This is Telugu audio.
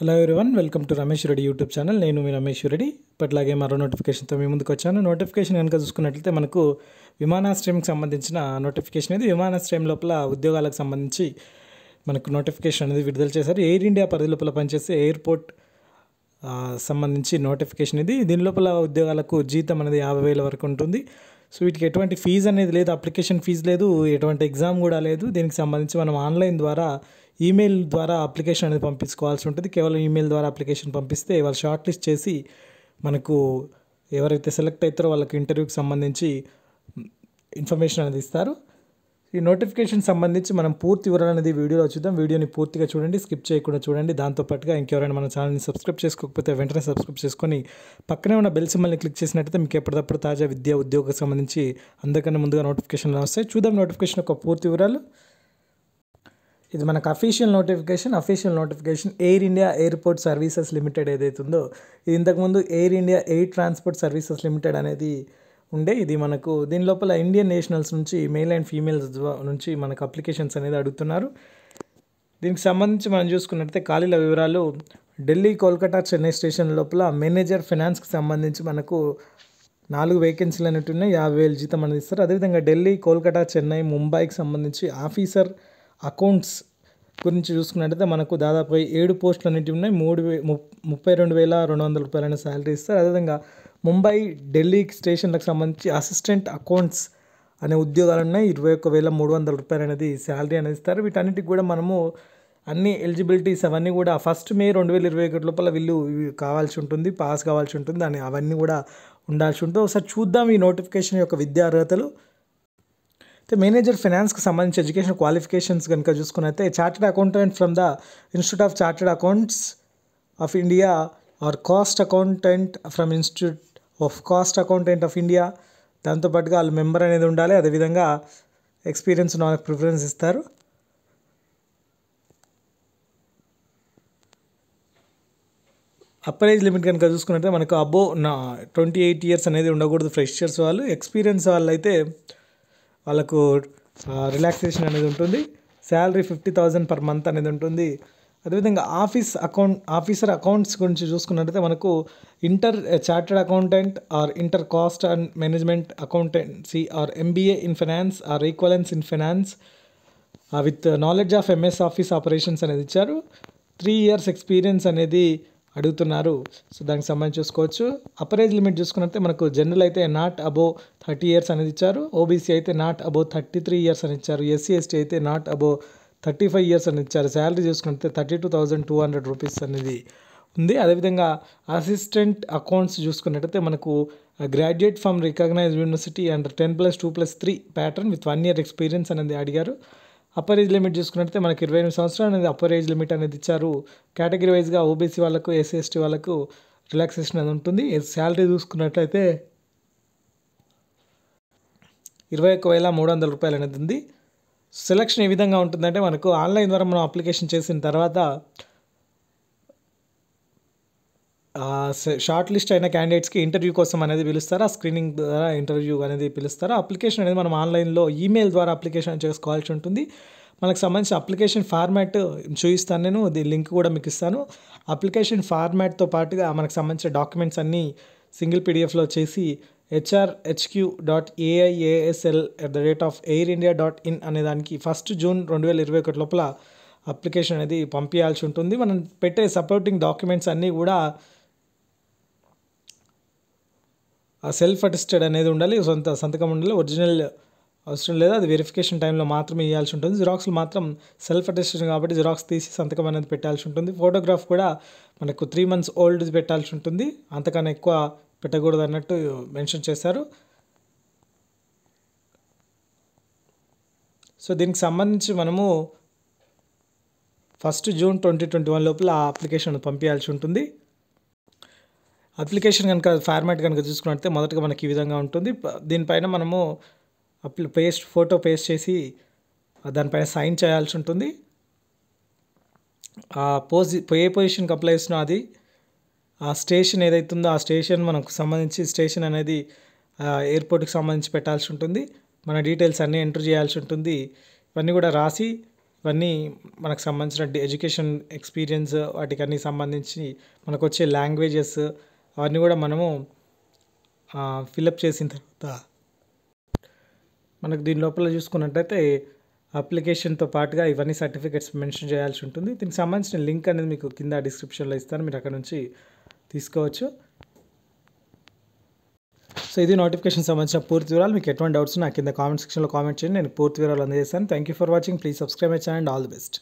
hello everyone welcome to Ramesh Reddy YouTube channel నేను మీ రమేష్ రెడ్డి ఇప్పట్లాగే మరో నోటిఫికేషన్తో మీ ముందుకు వచ్చాను నోటిఫికేషన్ కనుక చూసుకున్నట్లయితే మనకు విమానాశ్రయంకి సంబంధించిన నోటిఫికేషన్ ఇది విమానాశ్రయం లోపల ఉద్యోగాలకు సంబంధించి మనకు నోటిఫికేషన్ అనేది విడుదల చేశారు ఎయిర్ ఇండియా పరిధి లోపల పనిచేసే ఎయిర్పోర్ట్ సంబంధించి నోటిఫికేషన్ ఇది దీని లోపల ఉద్యోగాలకు జీతం అనేది యాభై వేల వరకు ఉంటుంది సో వీటికి ఎటువంటి ఫీజు అనేది లేదు అప్లికేషన్ ఫీజు లేదు ఎటువంటి ఎగ్జామ్ కూడా లేదు దీనికి సంబంధించి మనం ఆన్లైన్ ద్వారా ఈమెయిల్ ద్వారా అప్లికేషన్ అనేది పంపించుకోవాల్సి ఉంటుంది కేవలం ఈమెయిల్ ద్వారా అప్లికేషన్ పంపిస్తే వాళ్ళు షార్ట్ లిస్ట్ చేసి మనకు ఎవరైతే సెలెక్ట్ అవుతారో వాళ్ళకి ఇంటర్వ్యూకి సంబంధించి ఇన్ఫర్మేషన్ అనేది ఇస్తారు ఈ నోటిఫికేషన్ సంబంధించి మనం పూర్తి వివరాలు అనేది వీడియోలో చూద్దాం వీడియోని పూర్తిగా చూడండి స్కిప్ చేయకుండా చూడండి దాంతోపాటుగా ఇంకెవరైనా మన ఛానల్ని సబ్స్క్రైబ్ చేసుకోకపోతే వెంటనే సబ్స్క్రైబ్ చేసుకొని పక్కనే ఉన్న బెల్ సింబల్ని క్లిక్ చేసినట్టయితే మీకు ఎప్పటికప్పుడు తాజా విద్యా ఉద్యోగం సంబంధించి అందరికన్నా ముందుగా నోటిఫికేషన్లు వస్తాయి చూద్దాం నోటిఫికేషన్ యొక్క పూర్తి వివరాలు ఇది మనకు official notification official notification Air India airport services limited ఏదైతుందో ఇది ఇంతకుముందు Air India air transport services limited అనేది ఉండే ఇది మనకు దీని లోపల ఇండియన్ నేషనల్స్ నుంచి మెయిల్ అండ్ ఫీమేల్స్ నుంచి మనకు అప్లికేషన్స్ అనేది అడుగుతున్నారు దీనికి సంబంధించి మనం చూసుకున్నట్టయితే ఖాళీల వివరాలు ఢిల్లీ కోల్కతా చెన్నై స్టేషన్ లోపల మేనేజర్ ఫైనాన్స్కి సంబంధించి మనకు నాలుగు వేకెన్సీలు అనేవి ఉన్నాయి యాభై వేలు జీతం అనేది ఇస్తారు అదేవిధంగా ఢిల్లీ కోల్కతా చెన్నై ముంబైకి సంబంధించి ఆఫీసర్ అకౌంట్స్ గురించి చూసుకున్నట్లయితే మనకు దాదాపు ఏడు పోస్టులు అనేవి ఉన్నాయి మూడు ముప్పై రెండు వేల రెండు వందల రూపాయలైన శాలరీ ఇస్తారు అదేవిధంగా ముంబై ఢిల్లీ స్టేషన్లకు సంబంధించి అసిస్టెంట్ అకౌంట్స్ అనే ఉద్యోగాలు ఉన్నాయి ఇరవై ఒక్క వేల మూడు వందల రూపాయలు అనేది శాలరీ అనేది ఇస్తారు వీటన్నిటికి కూడా మనము అన్ని ఎలిజిబిలిటీస్ అవన్నీ కూడా ఫస్ట్ మే రెండు వేల ఇరవై ఒకటి లోపల వీళ్ళు కావాల్సి ఉంటుంది పాస్ కావాల్సి ఉంటుంది అని అవన్నీ కూడా ఉండాల్సి ఉంటుంది ఒకసారి చూద్దాం ఈ నోటిఫికేషన్ యొక్క విద్యా అర్హతలు అయితే మేనేజర్ ఫైనాన్స్కి సంబంధించి ఎడ్యుకేషన్ క్వాలిఫికేషన్స్ కనుక చూసుకున్నైతే chartered accountant from the institute of chartered accounts of India or cost accountant from institute of cost accountant of India దాంతోపాటుగా వాళ్ళు మెంబర్ అనేది ఉండాలి అదేవిధంగా ఎక్స్పీరియన్స్ ఉన్న వాళ్ళకి ప్రిఫరెన్స్ ఇస్తారు అప్పర్ ఏజ్ లిమిట్ కనుక చూసుకున్నట్టే మనకు అబో నా ట్వంటీ ఎయిట్ ఇయర్స్ అనేది ఉండకూడదు ఫ్రెషర్స్ వాళ్ళు ఎక్స్పీరియన్స్ వాళ్ళు అయితే వాళ్ళకు రిలాక్సేషన్ అనేది ఉంటుంది salary fifty thousand per month అనేది ఉంటుంది అదేవిధంగా ఆఫీస్ అకౌంట్ ఆఫీసర్ అకౌంట్స్ గురించి చూసుకున్నట్టయితే మనకు inter chartered accountant or inter cost and management accountancy or MBA in finance or equivalence in finance with knowledge of MS office operations అనేది ఇచ్చారు త్రీ ఇయర్స్ ఎక్స్పీరియన్స్ అనేది అడుగుతున్నారు సో దానికి సంబంధించి చూసుకోవచ్చు అపరేజ్ లిమిట్ చూసుకున్నట్టే మనకు జనరల్ అయితే నాట్ అబో థర్టీ ఇయర్స్ అనేది ఇచ్చారు ఓబీసీ అయితే not above thirty three years అని ఇచ్చారు ఎస్సీ ఎస్టీ అయితే not above thirty five years అనేది ఇచ్చారు శాలరీ చూసుకుంటే thirty two thousand two hundred rupees అనేది ఉంది అదేవిధంగా అసిస్టెంట్ అకౌంట్స్ చూసుకున్నట్టయితే మనకు graduate from recognize university and ten plus two plus three pattern with one year experience అనేది అడిగారు అప్పర్ ఏజ్ లిమిట్ చూసుకున్నట్టయితే మనకి ఇరవై ఎనిమిది సంవత్సరాలు అనేది అప్పర్ ఏజ్ లిమిట్ అనేది ఇచ్చారు కేటగిరీ వైజ్గా ఓబీసీ వాళ్ళకు ఎస్సీ ఎస్టీ వాళ్ళకు రిలాక్సేషన్ అనేది ఉంటుంది శాలరీ చూసుకున్నట్లయితే ఇరవై ఒక్క వేల మూడు వందల రూపాయలు అనేది ఉంది సెలక్షన్ ఏ విధంగా ఉంటుందంటే మనకు ఆన్లైన్ ద్వారా మనం అప్లికేషన్ చేసిన తర్వాత షార్ట్ లిస్ట్ అయిన క్యాండిడేట్స్కి ఇంటర్వ్యూ కోసం అనేది పిలుస్తారా స్క్రీనింగ్ ద్వారా ఇంటర్వ్యూ అనేది పిలుస్తారా అప్లికేషన్ అనేది మనం ఆన్లైన్లో ఈమెయిల్ ద్వారా అప్లికేషన్ చేసుకోవాల్సి ఉంటుంది మనకు సంబంధించిన అప్లికేషన్ ఫార్మాట్ చూపిస్తాను నేను లింక్ కూడా మీకు ఇస్తాను అప్లికేషన్ ఫార్మాట్తో పాటుగా మనకు సంబంధించిన డాక్యుమెంట్స్ అన్నీ సింగిల్ పీడిఎఫ్లో చేసి H R H Q dot A I A S L at the rate of Air India dot in అనే దానికి ఫస్ట్ జూన్ రెండు వేల ఇరవై ఒకటి లోపల అప్లికేషన్ అనేది పంపించాల్సి ఉంటుంది మనం పెట్టే సపోర్టింగ్ డాక్యుమెంట్స్ అన్నీ కూడా సెల్ఫ్ అటెస్టెడ్ అనేది ఉండాలి సొంత సంతకం ఉండాలి ఒరిజినల్ అవసరం లేదా అది వెరిఫికేషన్ టైంలో మాత్రమే ఇవ్వాల్సి ఉంటుంది జిరాక్స్లు మాత్రం సెల్ఫ్ అటెస్టెడ్ కాబట్టి జిరాక్స్ తీసి సంతకం అనేది పెట్టాల్సి ఉంటుంది ఫోటోగ్రాఫ్ కూడా మనకు త్రీ మంత్స్ ఓల్డ్ పెట్టాల్సి ఉంటుంది అంతకన్నా ఎక్కువ పెట్టకూడదు అన్నట్టు మెన్షన్ చేశారు సో దీనికి సంబంధించి మనము first June twenty twenty one లోపల ఆ అప్లికేషన్ పంపించాల్సి ఉంటుంది అప్లికేషన్ కనుక ఫార్మాట్ కనుక చూసుకున్నట్టే మొదటగా మనకి ఈ విధంగా ఉంటుంది దీనిపైన మనము అప్లి పేస్ట్ ఫోటో పేస్ట్ చేసి దానిపైన సైన్ చేయాల్సి ఉంటుంది పోజి ఏ పొజిషన్కి అప్లై చేస్తున్నా అది ఆ స్టేషన్ ఏదైతే ఉందో ఆ స్టేషన్ మనకు సంబంధించి స్టేషన్ అనేది ఎయిర్పోర్ట్కి సంబంధించి పెట్టాల్సి ఉంటుంది మన డీటెయిల్స్ అన్నీ ఎంటర్ చేయాల్సి ఉంటుంది ఇవన్నీ కూడా రాసి ఇవన్నీ మనకు సంబంధించిన ఎడ్యుకేషన్ ఎక్స్పీరియన్స్ వాటికి అన్నీ సంబంధించి మనకు వచ్చే లాంగ్వేజెస్ అవన్నీ కూడా మనము ఫిలప్ చేసిన తర్వాత మనకు దీని లోపల చూసుకున్నట్టయితే అప్లికేషన్తో పాటుగా ఇవన్నీ సర్టిఫికేట్స్ మెన్షన్ చేయాల్సి ఉంటుంది దీనికి సంబంధించిన లింక్ అనేది మీకు కింద డిస్క్రిప్షన్లో ఇస్తాను మీరు అక్కడ నుంచి తీసుకోవచ్చు సో ఇది నోటిఫికేషన్ సంబంధించిన పూర్తి వివరాలు మీకు ఎటువంటి డౌట్స్ నా కింద కామెంట్ సెక్షన్లో కామెంట్ చేయండి నేను పూర్తి వివరాలు అందజేస్తాను thank you for watching please subscribe my channel all the best